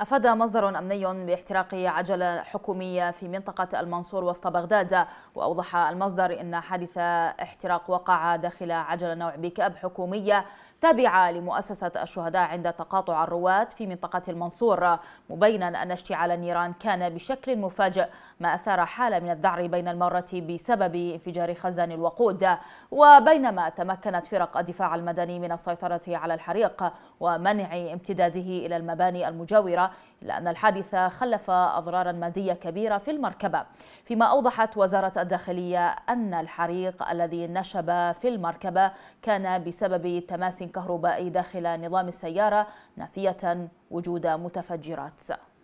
أفاد مصدر أمني باحتراق عجلة حكومية في منطقة المنصور وسط بغداد وأوضح المصدر أن حادث احتراق وقع داخل عجلة نوع بيكاب حكومية تابعة لمؤسسة الشهداء عند تقاطع الرواة في منطقة المنصور مبينا أن اشتعال النيران كان بشكل مفاجئ ما أثار حالة من الذعر بين المرة بسبب انفجار خزان الوقود وبينما تمكنت فرق الدفاع المدني من السيطرة على الحريق ومنع امتداده إلى المباني المجاورة إلا أن الحادث خلف أضرارا مادية كبيرة في المركبة فيما أوضحت وزارة الداخلية أن الحريق الذي نشب في المركبة كان بسبب تماس كهربائي داخل نظام السيارة نافية وجود متفجرات